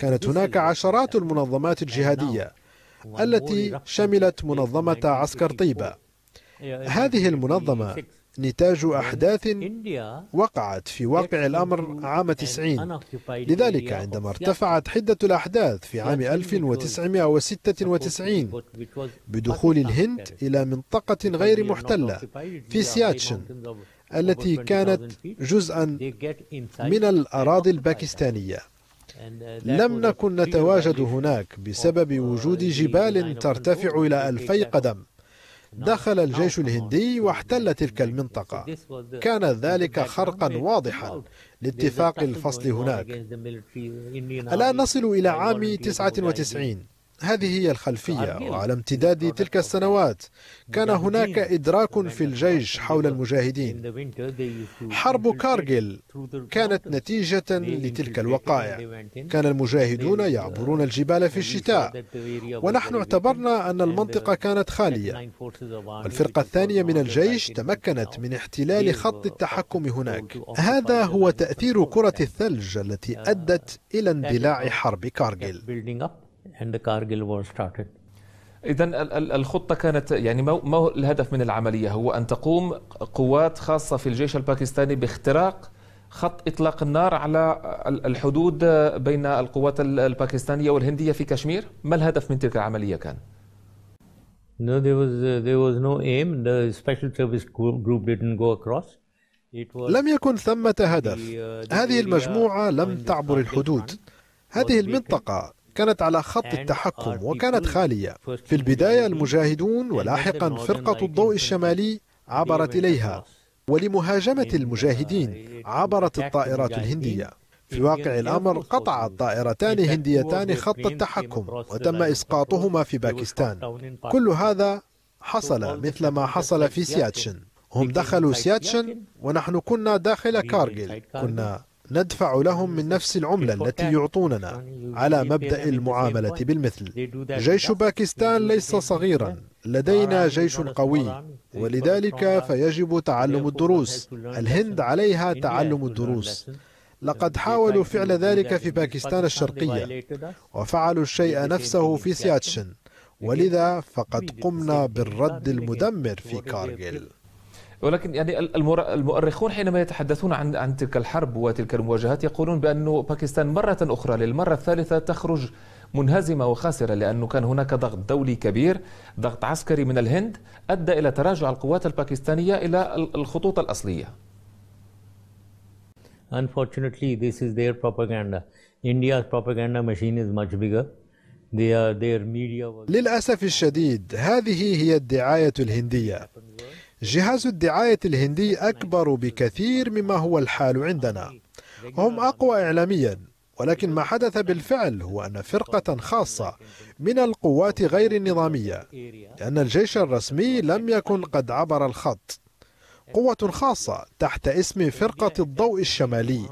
كانت هناك عشرات المنظمات نعم. الجهادية التي شملت منظمة عسكر طيبة هذه المنظمة نتاج أحداث وقعت في واقع الأمر عام 90 لذلك عندما ارتفعت حدة الأحداث في عام 1996 بدخول الهند إلى منطقة غير محتلة في سياتشن التي كانت جزءا من الأراضي الباكستانية لم نكن نتواجد هناك بسبب آه، وجود جبال ترتفع إلى ألفي قدم نعم. دخل الجيش الهندي واحتل تلك المنطقة كان ذلك خرقا واضحا لاتفاق الفصل هناك الآن نصل إلى عام 99 هذه هي الخلفية وعلى امتداد تلك السنوات كان هناك إدراك في الجيش حول المجاهدين حرب كارغيل كانت نتيجة لتلك الوقائع كان المجاهدون uh, يعبرون الجبال في الشتاء ونحن اعتبرنا أن uh, المنطقة كانت خالية والفرقة الثانية من الجيش تمكنت من احتلال خط التحكم هناك هذا هو تأثير كرة الثلج التي uh, أدت إلى اندلاع حرب كارغيل and the Kargil war started. إذا الخطة كانت يعني ما هو الهدف من العملية هو أن تقوم قوات خاصة في الجيش الباكستاني باختراق خط إطلاق النار على الحدود بين القوات الباكستانية والهندية في كشمير ما الهدف من تلك العملية كان؟ No, there was uh, there was no aim. The special service group didn't go across. لم يكن ثمة هدف. Uh, هذه المجموعة لم تعبر الحدود. هذه المنطقة كانت على خط التحكم وكانت خالية في البداية المجاهدون ولاحقا فرقة الضوء الشمالي عبرت إليها ولمهاجمة المجاهدين عبرت الطائرات الهندية في واقع الأمر قطعت طائرتان هنديتان خط التحكم وتم إسقاطهما في باكستان كل هذا حصل مثل ما حصل في سياتشن هم دخلوا سياتشن ونحن كنا داخل كارجل كنا ندفع لهم من نفس العملة التي يعطوننا يعني على مبدأ المعاملة بالمثل جيش باكستان ليس صغيرا لدينا جيش قوي ولذلك فيجب تعلم الدروس الهند عليها تعلم الدروس لقد حاولوا فعل ذلك في باكستان الشرقية وفعلوا الشيء نفسه في سياتشن ولذا فقد قمنا بالرد المدمر في كارغيل. ولكن يعني المؤرخون حينما يتحدثون عن عن تلك الحرب وتلك المواجهات يقولون بأن باكستان مرة أخرى للمرة الثالثة تخرج منهزمة وخاسرة لأنه كان هناك ضغط دولي كبير ضغط عسكري من الهند أدى إلى تراجع القوات الباكستانية إلى الخطوط الأصلية Unfortunately, this is their propaganda. India's propaganda machine is much bigger. their media was... للأسف الشديد هذه هي الدعاية الهندية جهاز الدعاية الهندي أكبر بكثير مما هو الحال عندنا هم أقوى إعلاميا ولكن ما حدث بالفعل هو أن فرقة خاصة من القوات غير النظامية لأن الجيش الرسمي لم يكن قد عبر الخط قوة خاصة تحت اسم فرقة الضوء الشمالي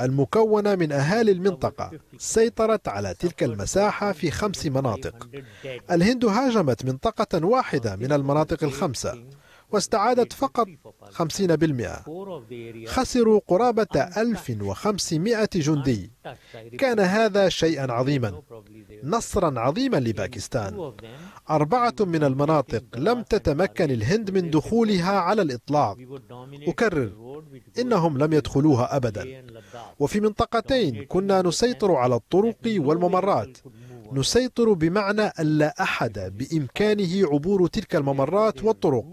المكونة من أهالي المنطقة سيطرت على تلك المساحة في خمس مناطق الهند هاجمت منطقة واحدة من المناطق الخمسة واستعادت فقط 50% خسروا قرابة 1500 جندي كان هذا شيئا عظيما نصرا عظيما لباكستان أربعة من المناطق لم تتمكن الهند من دخولها على الإطلاق أكرر إنهم لم يدخلوها أبدا وفي منطقتين كنا نسيطر على الطرق والممرات نسيطر بمعنى أن لا أحد بإمكانه عبور تلك الممرات والطرق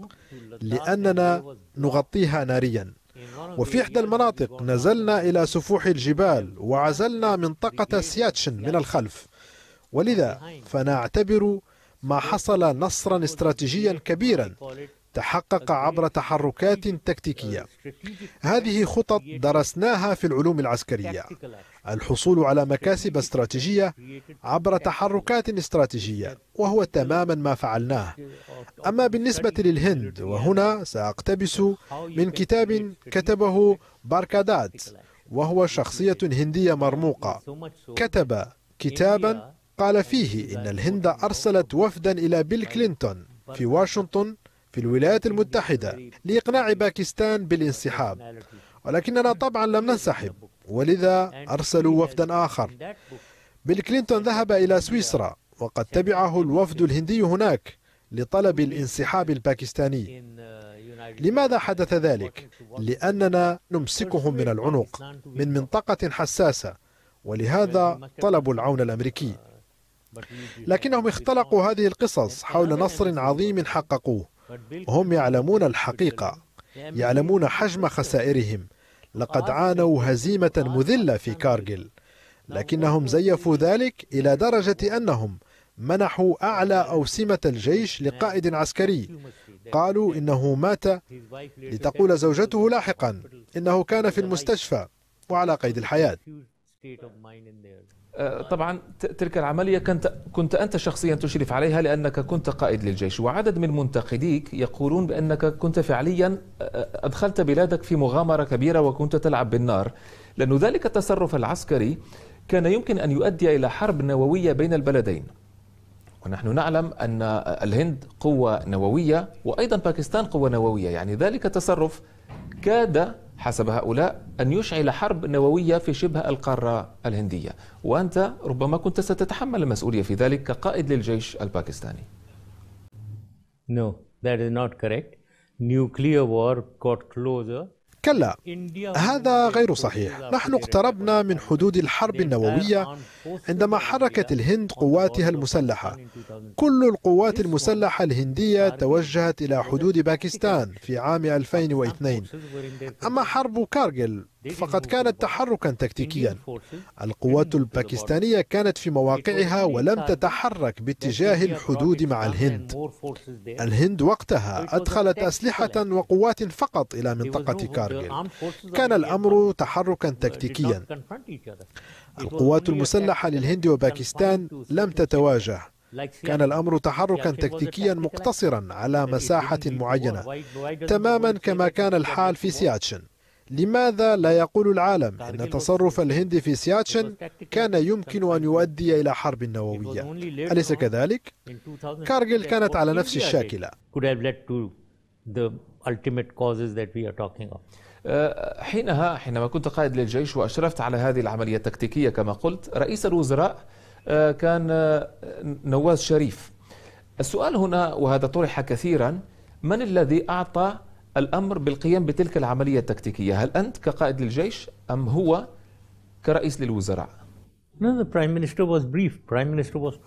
لأننا نغطيها ناريا وفي إحدى المناطق نزلنا إلى سفوح الجبال وعزلنا منطقة سياتشن من الخلف ولذا فنعتبر ما حصل نصرا استراتيجيا كبيرا تحقق عبر تحركات تكتيكية هذه خطط درسناها في العلوم العسكرية الحصول على مكاسب استراتيجية عبر تحركات استراتيجية وهو تماما ما فعلناه أما بالنسبة للهند وهنا سأقتبس من كتاب كتبه باركادات وهو شخصية هندية مرموقة كتب كتابا قال فيه إن الهند أرسلت وفدا إلى بيل كلينتون في واشنطن في الولايات المتحدة لإقناع باكستان بالانسحاب ولكننا طبعا لم ننسحب ولذا أرسلوا وفدا آخر بيل كلينتون ذهب إلى سويسرا وقد تبعه الوفد الهندي هناك لطلب الانسحاب الباكستاني لماذا حدث ذلك؟ لأننا نمسكهم من العنق من منطقة حساسة ولهذا طلبوا العون الأمريكي لكنهم اختلقوا هذه القصص حول نصر عظيم حققوه هم يعلمون الحقيقة يعلمون حجم خسائرهم لقد عانوا هزيمة مذلة في كارجل لكنهم زيفوا ذلك إلى درجة أنهم منحوا أعلى أوسمة الجيش لقائد عسكري قالوا إنه مات لتقول زوجته لاحقا إنه كان في المستشفى وعلى قيد الحياة آه، طبعا تلك العملية كنت, كنت أنت شخصيا تشرف عليها لأنك كنت قائد للجيش وعدد من منتقديك يقولون بأنك كنت فعليا آه، أدخلت بلادك في مغامرة كبيرة وكنت تلعب بالنار لأن ذلك التصرف العسكري كان يمكن أن يؤدي إلى حرب نووية بين البلدين ونحن نعلم أن الهند قوة نووية وأيضا باكستان قوة نووية يعني ذلك التصرف كاد حسب هؤلاء أن يشعل حرب نووية في شبه القارة الهندية وأنت ربما كنت ستتحمل المسؤولية في ذلك كقائد للجيش الباكستاني No, that is not correct. Nuclear war got closer. كلا هذا غير صحيح نحن اقتربنا من حدود الحرب النووية عندما حركت الهند قواتها المسلحة كل القوات المسلحة الهندية توجهت إلى حدود باكستان في عام 2002 أما حرب كارغل فقد كانت تحركا تكتيكيا القوات الباكستانية كانت في مواقعها ولم تتحرك باتجاه الحدود مع الهند الهند وقتها أدخلت أسلحة وقوات فقط إلى منطقة كارغل كان الأمر تحركا تكتيكيا القوات المسلحة للهند وباكستان لم تتواجه كان الأمر تحركا تكتيكيا مقتصرا على مساحة معينة تماما كما كان الحال في سياتشن لماذا لا يقول العالم أن تصرف الهند في سياتشن كان يمكن أن يؤدي إلى حرب نووية أليس كذلك؟ كارغيل كانت على نفس الشاكلة آه، حينها حينما كنت قائد للجيش وأشرفت على هذه العملية التكتيكية كما قلت رئيس الوزراء آه، كان آه، نواز شريف السؤال هنا وهذا طرح كثيرا من الذي أعطى الأمر بالقيام بتلك العملية التكتيكية هل أنت كقائد للجيش أم هو كرئيس للوزراء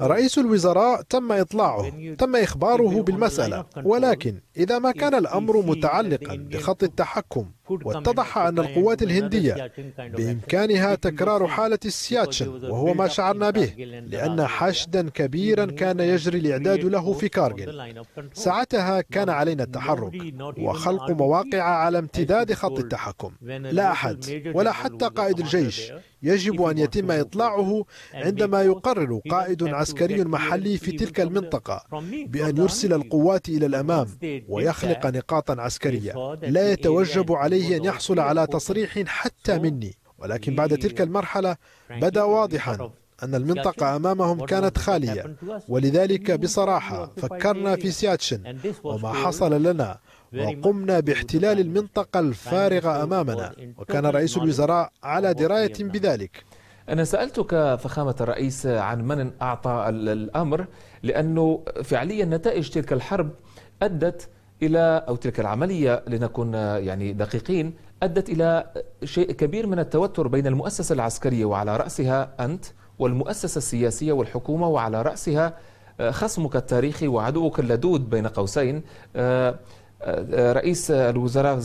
رئيس الوزراء تم إطلاعه تم إخباره بالمسألة ولكن إذا ما كان الأمر متعلقا بخط التحكم واتضح أن القوات الهندية بإمكانها تكرار حالة السياتشن وهو ما شعرنا به لأن حشدا كبيرا كان يجري الإعداد له في كارغل ساعتها كان علينا التحرك وخلق مواقع على امتداد خط التحكم لا أحد ولا حتى قائد الجيش يجب أن يتم إطلاعه عندما يقرر قائد عسكري محلي في تلك المنطقة بأن يرسل القوات إلى الأمام ويخلق نقاطا عسكرية لا يتوجب عليه أن يحصل على تصريح حتى مني ولكن بعد تلك المرحلة بدا واضحا أن المنطقة أمامهم كانت خالية ولذلك بصراحة فكرنا في سياتشن وما حصل لنا وقمنا باحتلال المنطقة الفارغة أمامنا وكان رئيس الوزراء على دراية بذلك أنا سألتك فخامة الرئيس عن من أعطى الأمر لأنه فعليا نتائج تلك الحرب أدت الى او تلك العمليه لنكن يعني دقيقين ادت الى شيء كبير من التوتر بين المؤسسه العسكريه وعلى راسها انت والمؤسسه السياسيه والحكومه وعلى راسها آه، خصمك التاريخي وعدوك اللدود بين قوسين آه، آه، رئيس الوزراء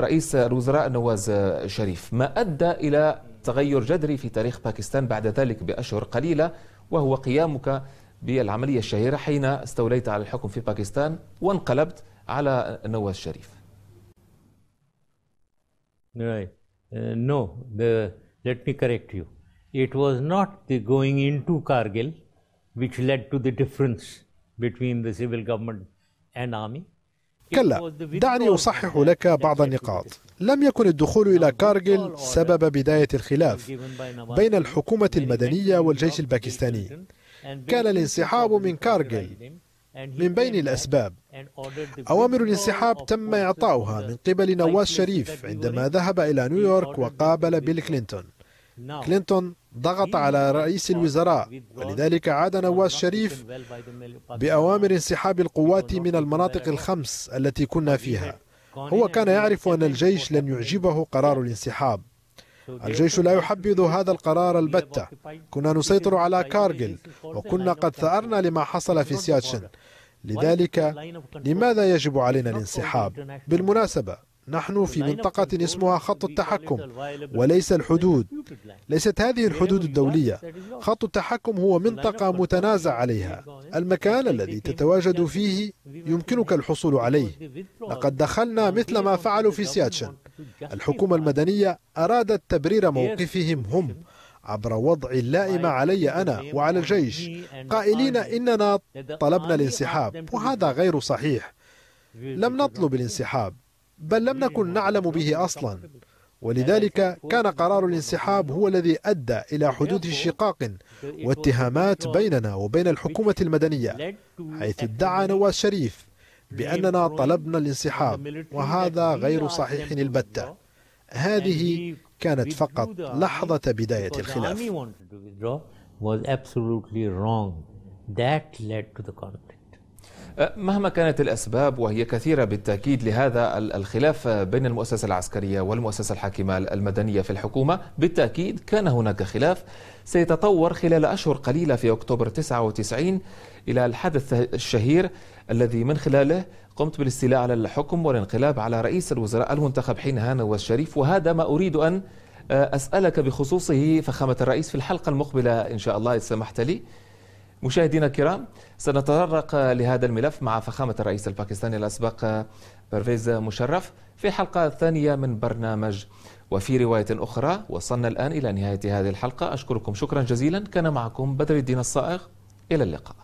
رئيس الوزراء نواز شريف ما ادى الى تغير جذري في تاريخ باكستان بعد ذلك باشهر قليله وهو قيامك بالعمليه الشهيره حين استوليت على الحكم في باكستان وانقلبت على نواز شريف Right. Uh, no, the, let me correct you. It was not the going into Kargil which led to the difference between the civil government and army. كلا دعني أصحح لك بعض النقاط لم يكن الدخول إلى كارغيل سبب بداية الخلاف بين الحكومة المدنية والجيش الباكستاني كان الانسحاب من كارغيل من بين الأسباب أوامر الانسحاب تم إعطاؤها من قبل نواز شريف عندما ذهب إلى نيويورك وقابل بيل كلينتون كلينتون ضغط على رئيس الوزراء ولذلك عاد نواز شريف بأوامر انسحاب القوات من المناطق الخمس التي كنا فيها هو كان يعرف أن الجيش لن يعجبه قرار الانسحاب الجيش لا يحبذ هذا القرار البتة كنا نسيطر على كارجل وكنا قد ثأرنا لما حصل في سياتشن لذلك لماذا يجب علينا الانسحاب؟ بالمناسبة نحن في منطقة اسمها خط التحكم وليس الحدود ليست هذه الحدود الدولية خط التحكم هو منطقة متنازع عليها المكان الذي تتواجد فيه يمكنك الحصول عليه لقد دخلنا مثل ما فعلوا في سياتشن الحكومة المدنية أرادت تبرير موقفهم هم عبر وضع اللائمة علي أنا وعلى الجيش قائلين إننا طلبنا الانسحاب وهذا غير صحيح لم نطلب الانسحاب بل لم نكن نعلم به أصلا ولذلك كان قرار الانسحاب هو الذي أدى إلى حدوث شقاق واتهامات بيننا وبين الحكومة المدنية حيث ادعى نواز شريف بأننا طلبنا الانسحاب وهذا غير صحيح البتة هذه كانت فقط لحظة بداية الخلاف أه، مهما كانت الأسباب وهي كثيرة بالتأكيد لهذا الخلاف بين المؤسسة العسكرية والمؤسسة الحاكمة المدنية في الحكومة بالتأكيد كان هناك خلاف سيتطور خلال أشهر قليلة في أكتوبر 99 إلى الحدث الشهير الذي من خلاله قمت بالاستيلاء على الحكم والانقلاب على رئيس الوزراء المنتخب حينها هانا الشريف وهذا ما أريد أن آه، أسألك بخصوصه فخامة الرئيس في الحلقة المقبلة إن شاء الله إذا سمحت لي مشاهدينا الكرام سنتطرق لهذا الملف مع فخامة الرئيس الباكستاني الأسبق آه، برفيز مشرف في حلقه ثانيه من برنامج وفي رواية أخرى وصلنا الآن إلى نهاية هذه الحلقة أشكركم شكرا جزيلا كان معكم بدر الدين الصائغ إلى اللقاء